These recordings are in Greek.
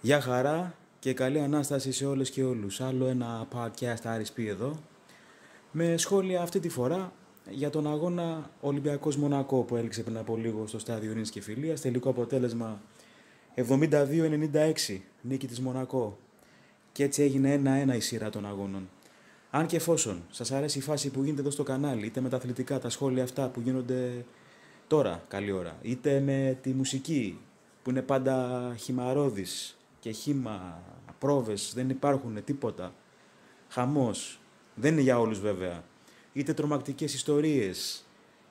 Γεια χαρά και καλή Ανάσταση σε όλες και όλους. Άλλο ένα podcast RSP εδώ. Με σχόλια αυτή τη φορά για τον αγώνα Ολυμπιακός Μονακό που έλξε πριν από λίγο στο στάδιο ρηνης και Φιλίας. Τελικό αποτέλεσμα 72-96 νίκη της Μονακό. Και έτσι έγινε ένα-ένα η σειρά των αγώνων. Αν και εφόσον σας αρέσει η φάση που γίνεται εδώ στο κανάλι, είτε με τα αθλητικά, τα σχόλια αυτά που γίνονται τώρα, καλή ώρα, είτε με τη μουσική που είναι πάντα χυμαρόδης και χήμα, πρόβες, δεν υπάρχουν τίποτα. Χαμός. Δεν είναι για όλους βέβαια. Είτε τρομακτικές ιστορίες,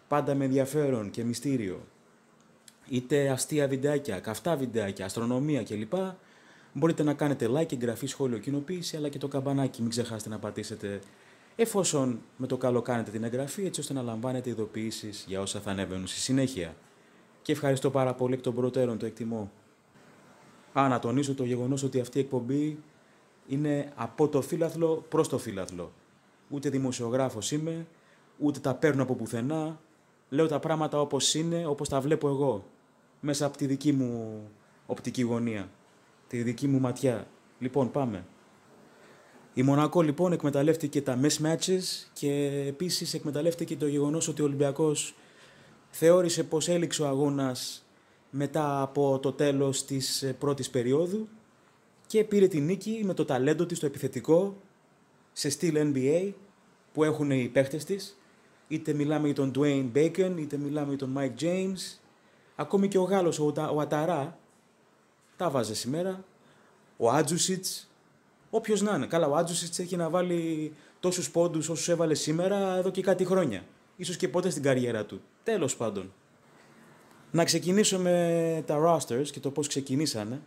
πάντα με ενδιαφέρον και μυστήριο. Είτε αστεία βιντεάκια, καυτά βιντεάκια, αστρονομία κλπ. Μπορείτε να κάνετε like, εγγραφή, σχόλιο, κοινοποίηση, αλλά και το καμπανάκι, μην ξεχάσετε να πατήσετε εφόσον με το καλό κάνετε την εγγραφή, έτσι ώστε να λαμβάνετε ειδοποιήσεις για όσα θα ανέβαινουν στη συνέχεια. Και ευχαριστώ πάρα πολύ εκ των προτέρων, το εκτιμώ. Α, να τονίσω το γεγονός ότι αυτή η εκπομπή είναι από το φύλαθλο προς το φύλαθλο. Ούτε δημοσιογράφος είμαι, ούτε τα παίρνω από πουθενά. Λέω τα πράγματα όπως είναι, όπως τα βλέπω εγώ. Μέσα από τη δική μου οπτική γωνία. Τη δική μου ματιά. Λοιπόν, πάμε. Η Μονακό λοιπόν εκμεταλλεύτηκε τα matches και επίσης εκμεταλλεύτηκε το γεγονός ότι ο Ολυμπιακός θεώρησε πως έληξε ο αγώνας μετά από το τέλος της ε, πρώτης περίοδου και πήρε τη νίκη με το ταλέντο της στο επιθετικό σε στυλ NBA που έχουν οι παίχτες της. Είτε μιλάμε για τον Dwayne Bacon, είτε μιλάμε για τον Mike James. Ακόμη και ο Γάλλος, ο, ο Αταρά, τα βάζε σήμερα. Ο Άτζουσιτς, όποιος να είναι. Καλά, ο Άτζουσιτς έχει να βάλει τόσους πόντους όσους έβαλε σήμερα εδώ και κάτι χρόνια. Ίσως και πότε στην καριέρα του. Τέλος πάντων. Να ξεκινήσω με τα rosters και το πώς ξεκινήσανε.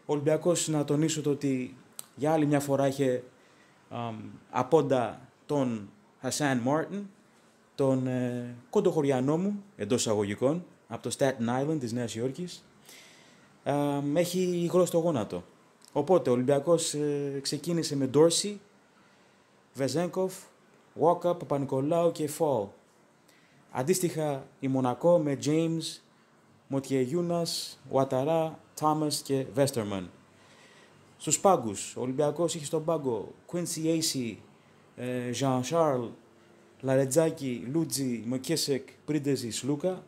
Ο Ολυμπιακός, να τονίσω το ότι για άλλη μια φορά είχε απόντα τον Hassan Martin, τον ε, κοντοχωριανό μου, εντός αγωγικών, από το Staten Island της Νέας Υόρκης. έχει υγρό στο γόνατο. Οπότε ο Ολυμπιακός ε, ξεκίνησε με Dorsey, Βεζένκοφ, Walkup, παπα και Fall. Αντίστοιχα η Μονακό με James, Μοτιεγιούνας, Ουαταρά, Τάμες και Βέστερμαν. Στους πάγκους, ο Ολυμπιακός είχε στον πάγκο Quincy Acy, Jean Σάρλ, Λαρετζάκη, Λούτζι, Μοκέσεκ, Πρίντεζη, Λούκα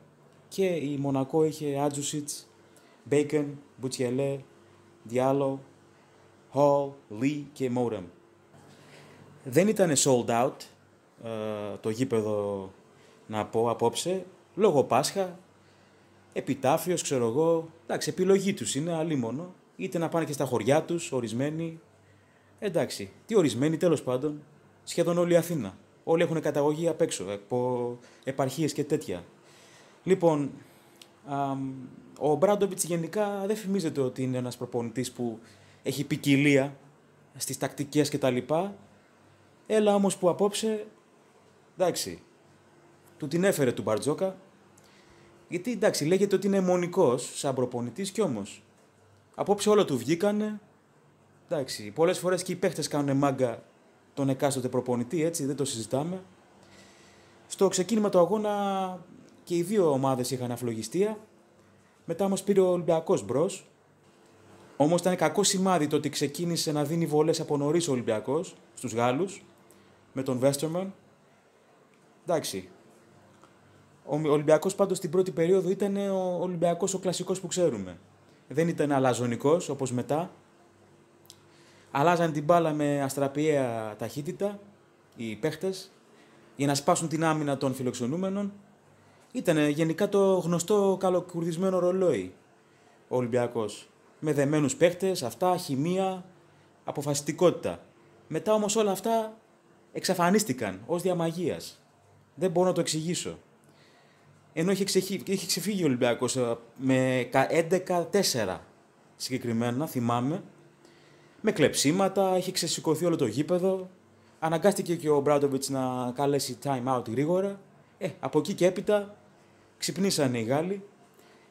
και η Μονακό είχε Άτζουσιτ, Μπέικεν, Μπουτιελέ, Διάλο, Hall, Λι και Μόρεμ. Δεν ήταν sold out ε, το γήπεδο να πω απόψε, λόγω Πάσχα επιτάφιος, ξέρω εγώ. Εντάξει, επιλογή τους είναι, αλίμονο. Είτε να πάνε και στα χωριά τους, ορισμένοι. Εντάξει, τι ορισμένοι τέλος πάντων. Σχεδόν όλη η Αθήνα. Όλοι έχουν καταγωγή απ' έξω, από ε, επαρχίες και τέτοια. Λοιπόν, ο Μπράντοβιτς γενικά δεν φημίζεται ότι είναι ένας προπονητής που έχει ποικιλία στις τακτικές κτλ. Έλα όμως που απόψε, εντάξει, του την έφερε του Μπαρτζόκα, γιατί εντάξει, λέγεται ότι είναι μονικό σαν προπονητής κι όμως. Απόψε όλα του βγήκανε. Εντάξει, πολλές φορές και οι παίχτες κάνουν μάγκα τον εκάστοτε προπονητή, έτσι δεν το συζητάμε. Στο ξεκίνημα του αγώνα και οι δύο ομάδες είχαν αφλογιστία. Μετά όμως πήρε ο Ολυμπιακός μπρος. Όμως ήταν κακό σημάδι το ότι ξεκίνησε να δίνει βολές από νωρίς ο Ολυμπιακός στους Γάλλους με τον Βέστερμαν. Εντάξει, ο Ολυμπιακός πάντως στην πρώτη περίοδο ήταν ο Ολυμπιακός ο κλασικός που ξέρουμε. Δεν ήταν αλαζονικός όπως μετά. Αλλάζαν την μπάλα με αστραπιαία ταχύτητα οι παίχτες για να σπάσουν την άμυνα των φιλοξενούμενων. Ήταν γενικά το γνωστό καλοκουρδισμένο ρολόι ο Ολυμπιακός. Με δεμένους παίχτες, αυτά, χημεία, αποφασιστικότητα. Μετά όμως όλα αυτά εξαφανίστηκαν ως διαμαγείας. Δεν μπορώ να το εξηγήσω. Ενώ είχε, είχε ξεφύγει ο Ολυμπιακός ε, με 11-4 συγκεκριμένα, θυμάμαι. Με κλεψίματα, είχε ξεσηκωθεί όλο το γήπεδο. Αναγκάστηκε και ο Μπράντοβιτ να καλέσει time out γρήγορα. Ε, από εκεί και έπειτα ξυπνήσανε οι Γάλλοι.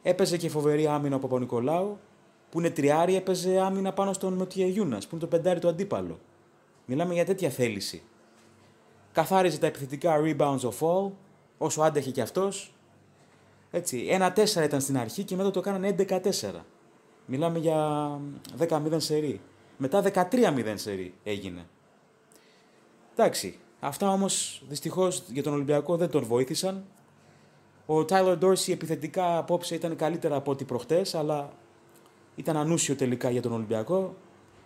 Έπαιζε και φοβερή άμυνα ο Παπα-Νικολάου, που είναι τριάρι, έπαιζε άμυνα πάνω στον Μετιαγιούνα, που είναι το πεντάρι του αντίπαλο. Μιλάμε για τέτοια θέληση. Καθάριζε τα επιθετικά rebounds of all, όσο άντεχε και αυτός. Έτσι, 1-4 ήταν στην αρχή και μετά το κάνανε 11-4. Μιλάμε για 10-0 σερή. Μετά 13-0 σερή έγινε. Εντάξει, αυτά όμως δυστυχώς για τον Ολυμπιακό δεν τον βοήθησαν. Ο Τάιλορ Ντόρση επιθετικά απόψε ήταν καλύτερα από ό,τι προχτές, αλλά ήταν ανούσιο τελικά για τον Ολυμπιακό.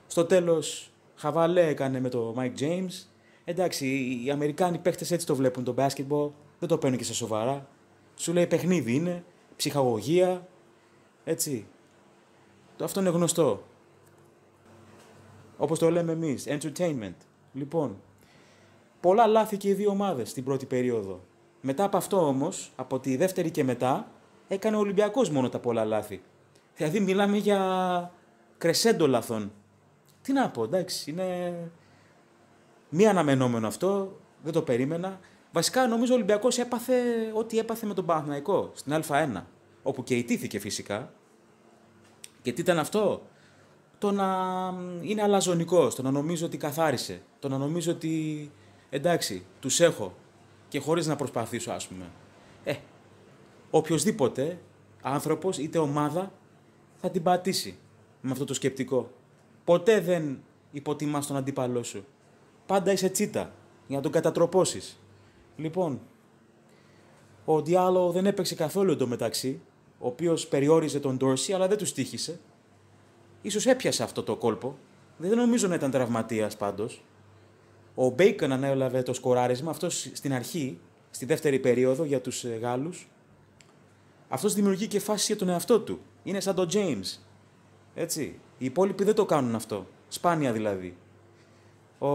Στο τέλος χαβαλέ έκανε με τον Mike James. Εντάξει, οι Αμερικάνοι παίχτες έτσι το βλέπουν το μπάσκετμπολ, δεν το παίρνουν και σε σοβαρά. Σου λέει παιχνίδι είναι, ψυχαγωγία, έτσι. το Αυτό είναι γνωστό. Όπως το λέμε εμείς, entertainment. Λοιπόν, πολλά λάθη και οι δύο ομάδες στην πρώτη περίοδο. Μετά από αυτό όμως, από τη δεύτερη και μετά, έκανε ο Ολυμπιακός μόνο τα πολλά λάθη. Δηλαδή μιλάμε για κρεσέντο λαθών. Τι να πω, εντάξει, είναι μη αναμενόμενο αυτό, δεν το περίμενα. Βασικά νομίζω ο Ολυμπιακός έπαθε ό,τι έπαθε με τον Παναθηναϊκό στην Α1. Όπου και ιτήθηκε φυσικά. Και τι ήταν αυτό. Το να είναι αλαζονικός, το να νομίζω ότι καθάρισε, το να νομίζω ότι εντάξει, τους έχω και χωρίς να προσπαθήσω, ας πούμε. Ε, οποιοδήποτε άνθρωπος είτε ομάδα θα την πατήσει με αυτό το σκεπτικό. Ποτέ δεν υποτιμάς τον αντίπαλό σου. Πάντα είσαι τσίτα για να τον κατατροπώσεις. Λοιπόν, ο Διάλο δεν έπαιξε καθόλου εντωμεταξύ, ο οποίος περιόριζε τον Ντόρση, αλλά δεν τους τύχησε. Ίσως έπιασε αυτό το κόλπο. Δεν νομίζω να ήταν τραυματίας πάντως. Ο Μπέικον ανέλαβε το σκοράρισμα, αυτό στην αρχή, στη δεύτερη περίοδο για τους ε, Γάλλους. Αυτός δημιουργεί και φάση για τον εαυτό του. Είναι σαν τον James. Έτσι. Οι υπόλοιποι δεν το κάνουν αυτό. Σπάνια δηλαδή. Ο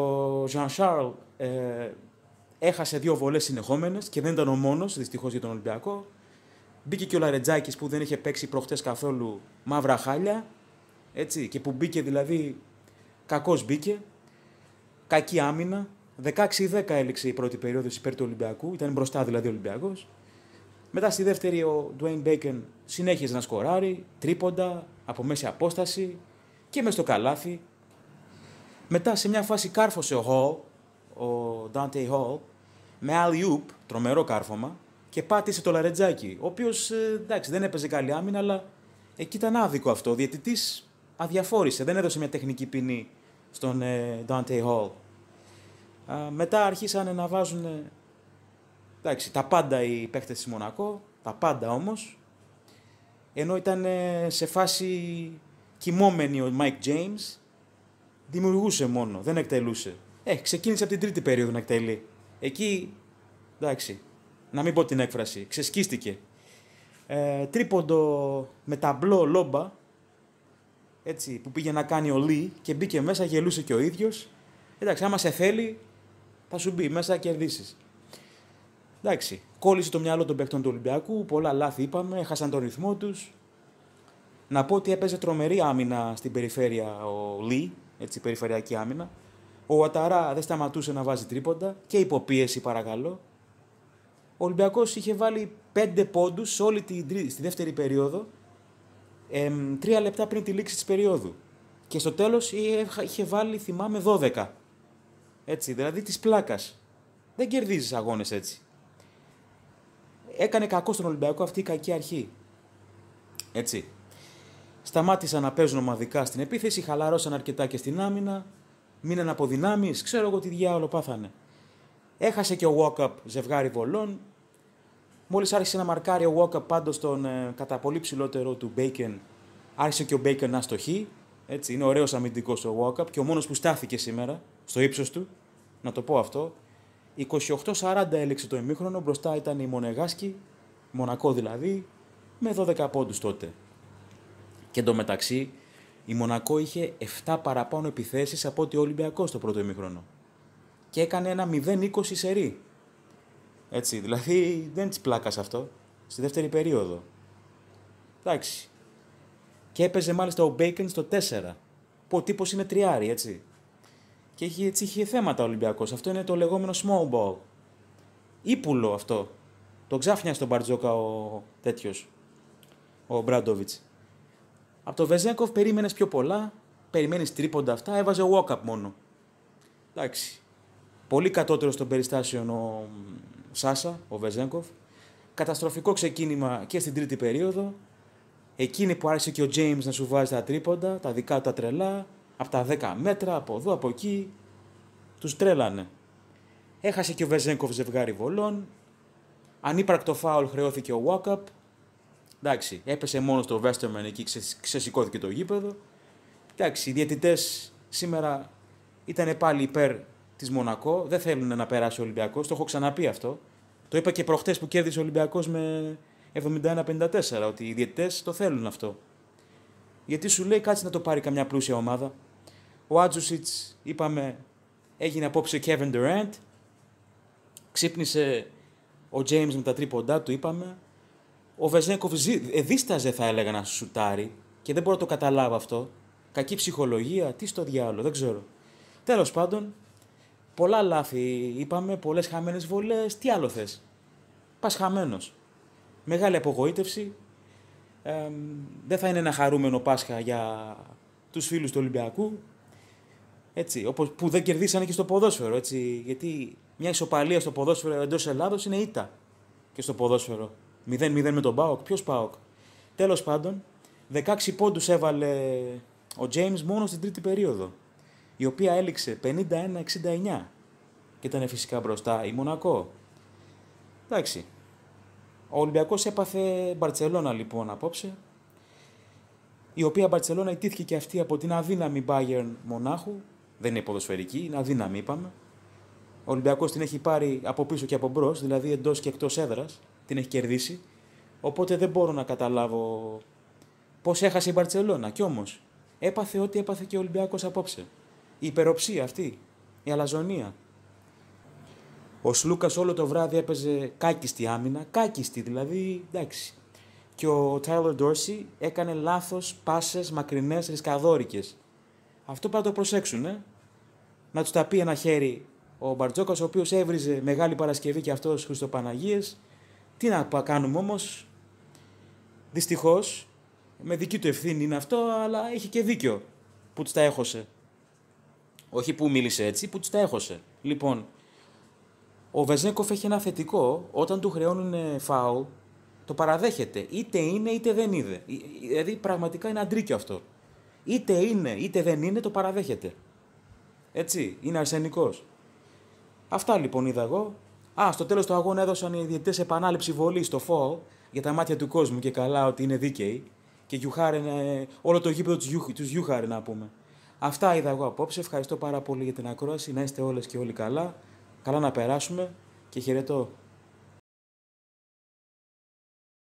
Jean Charles ε, Έχασε δύο βολές συνεχόμενες και δεν ήταν ο μόνος δυστυχώς για τον Ολυμπιακό. Μπήκε και ο Λαρετζάκης που δεν είχε παίξει προχτές καθόλου μαύρα χάλια. Έτσι, και που μπήκε δηλαδή. Κακός μπήκε. Κακή άμυνα. 16-10 έληξε η πρώτη περίοδος υπέρ του Ολυμπιακού. Ήταν μπροστά δηλαδή ο Ολυμπιακός. Μετά στη δεύτερη ο Ντουέιν Μπέικεν συνέχιζε να σκοράρει, τρίποντα, από μέση απόσταση και μες στο καλάθι. Μετά σε μια φάση κάρφωσε ο Χολ, ο Dante Hall, με αλλιούπ, τρομερό κάρφωμα, και πάτησε το Λαρετζάκι, ο οποίος ε, εντάξει δεν έπαιζε καλή άμυνα, αλλά εκεί ήταν άδικο αυτό. Ο διαιτητής αδιαφόρησε, δεν έδωσε μια τεχνική ποινή στον ε, Dante Hall. μετά άρχισαν να βάζουν εντάξει, τα πάντα οι παίχτε της Μονακό, τα πάντα όμως. ενώ ήταν ε, σε φάση κοιμόμενη ο Mike James, δημιουργούσε μόνο, δεν εκτελούσε. Ε, ξεκίνησε από την τρίτη περίοδο να εκτελεί. Εκεί, εντάξει, να μην πω την έκφραση, ξεσκίστηκε. Ε, τρίποντο με ταμπλό λόμπα, έτσι, που πήγε να κάνει ο Λί και μπήκε μέσα, γελούσε και ο ίδιος. Εντάξει, άμα σε θέλει, θα σου μπει μέσα, κερδίσεις. Εντάξει, κόλλησε το μυαλό των παιχτών του Ολυμπιακού, πολλά λάθη είπαμε, έχασαν τον ρυθμό τους. Να πω ότι έπαιζε τρομερή άμυνα στην περιφέρεια ο Λί, έτσι, περιφερειακή άμυνα. Ο Αταρά δεν σταματούσε να βάζει τρίποντα και υποπίεση παρακαλώ. Ο Ολυμπιακός είχε βάλει 5 πόντους όλη τη, στη δεύτερη περίοδο, τρία λεπτά πριν τη λήξη της περίοδου. Και στο τέλος είχε βάλει, θυμάμαι, 12. Έτσι, δηλαδή της πλάκας. Δεν κερδίζεις αγώνες έτσι. Έκανε κακό στον Ολυμπιακό αυτή η κακή αρχή. Έτσι. Σταμάτησαν να παίζουν ομαδικά στην επίθεση, χαλαρώσαν αρκετά και στην άμυνα, μείναν από δυνάμει, ξέρω εγώ τι διάολο πάθανε. Έχασε και ο Walkup ζευγάρι βολών. Μόλις άρχισε να μαρκάρει ο Walkup πάντως τον ε, κατά πολύ ψηλότερο του Bacon, άρχισε και ο Bacon να στοχεί. Έτσι, είναι ωραίος αμυντικός ο Walkup και ο μόνος που στάθηκε σήμερα στο ύψος του, να το πω αυτό. 28-40 έλεξε το ημίχρονο, μπροστά ήταν η Μονεγάσκη, Μονακό δηλαδή, με 12 πόντους τότε. Και εντωμεταξύ η Μονακό είχε 7 παραπάνω επιθέσεις από ότι ο Ολυμπιακός το πρώτο ημίχρονο. Και έκανε ένα 0-20 σερή. Έτσι, δηλαδή δεν της πλάκας αυτό. Στη δεύτερη περίοδο. Εντάξει. Και έπαιζε μάλιστα ο Μπέικεν στο 4. Που ο τύπος είναι τριάρι, έτσι. Και είχε, έτσι είχε θέματα ο Ολυμπιακός. Αυτό είναι το λεγόμενο small ball. Ήπουλο αυτό. Το ξάφνια στον Μπαρτζόκα ο τέτοιος. Ο Μπράντοβιτ. Από το Βεζέγκοφ περίμενες πιο πολλά, περιμένεις τρίποντα αυτά, έβαζε walk-up μόνο. Εντάξει. Πολύ κατώτερο των περιστάσεων ο Σάσα, ο Βεζέγκοφ. Καταστροφικό ξεκίνημα και στην τρίτη περίοδο. Εκείνη που άρχισε και ο Τζέιμ να σου βάζει τα τρίποντα, τα δικά του τα τρελά, από τα 10 μέτρα, από εδώ, από εκεί. Τους τρέλανε. Έχασε και ο Βεζέγκοφ ζευγάρι βολών. Ανύπαρκτο φάουλ χρεώθηκε ο Walkup. Εντάξει, έπεσε μόνος στο Βέστερμαν εκεί, ξεσηκώθηκε το γήπεδο. Εντάξει, οι διαιτητές σήμερα ήταν πάλι υπέρ της Μονακό. Δεν θέλουν να περάσει ο Ολυμπιακός. Το έχω ξαναπεί αυτό. Το είπα και προχτές που κέρδισε ο Ολυμπιακός με 71-54, ότι οι διαιτητές το θέλουν αυτό. Γιατί σου λέει κάτσε να το πάρει καμιά πλούσια ομάδα. Ο Άτζουσιτ, είπαμε, έγινε απόψε Kevin Durant. Ξύπνησε ο James με τα τρίποντά του, είπαμε. Ο Βεζέκοφ ε, δίσταζε, θα έλεγα, να σου σουτάρει και δεν μπορώ να το καταλάβω αυτό. Κακή ψυχολογία, τι στο διάλογο, δεν ξέρω. Τέλος πάντων, πολλά λάθη είπαμε, πολλές χαμένες βολές. Τι άλλο θες. Πας χαμένος. Μεγάλη απογοήτευση. Ε, δεν θα είναι ένα χαρούμενο Πάσχα για τους φίλους του Ολυμπιακού. Έτσι, όπως, που δεν κερδίσανε και στο ποδόσφαιρο. Έτσι, γιατί μια ισοπαλία στο ποδόσφαιρο εντός Ελλάδος είναι ήττα και στο ποδόσφαιρο. 0-0 με τον Πάοκ. Ποιο Πάοκ. Τέλος πάντων, 16 πόντους έβαλε ο James μόνο στην τρίτη περίοδο. Η οποία έληξε 51-69. Και ήταν φυσικά μπροστά η Μονακό. Εντάξει. Ο Ολυμπιακός έπαθε Μπαρσελόνα λοιπόν απόψε. Η οποία Μπαρσελόνα ιτήθηκε και αυτή από την αδύναμη Bayern Μονάχου. Δεν είναι ποδοσφαιρική, είναι αδύναμη είπαμε. Ο Ολυμπιακός την έχει πάρει από πίσω και από μπρος, δηλαδή εντός και εκτός έδρας την έχει κερδίσει. Οπότε δεν μπορώ να καταλάβω πώς έχασε η Μπαρσελόνα. Κι όμως έπαθε ό,τι έπαθε και ο Ολυμπιακός απόψε. Η υπεροψία αυτή. Η αλαζονία. Ο Σλούκας όλο το βράδυ έπαιζε κάκιστη άμυνα, κάκιστη δηλαδή, εντάξει. Και ο Τάιλορ Ντόρσι έκανε λάθος πάσες μακρινές ρισκαδόρικες. Αυτό πρέπει να το προσέξουν, ε? Να τους τα πει ένα χέρι ο Μπαρτζόκας, ο οποίος έβριζε Μεγάλη Παρασκευή και αυτός Χριστοπαναγίε, τι να κάνουμε όμως. Δυστυχώς, με δική του ευθύνη είναι αυτό, αλλά έχει και δίκιο που τους τα έχωσε. Όχι που μίλησε έτσι, που τους τα έχωσε. Λοιπόν, ο Βεζέκοφ έχει ένα θετικό, όταν του χρεώνουν φάου το παραδέχεται. Είτε είναι είτε δεν είναι ε, Δηλαδή πραγματικά είναι αντρίκιο αυτό. Είτε είναι είτε δεν είναι, το παραδέχεται. Έτσι, είναι αρσενικός. Αυτά λοιπόν είδα εγώ. Α, στο τέλος του αγώνα έδωσαν οι διαιτητές επανάληψη βολή στο φόου για τα μάτια του κόσμου και καλά ότι είναι δίκαιοι. Και γιουχάρενε όλο το γήπεδο τους γιουχάρε να πούμε. Αυτά είδα εγώ απόψε. Ευχαριστώ πάρα πολύ για την ακρόαση. Να είστε όλες και όλοι καλά. Καλά να περάσουμε και χαιρετώ.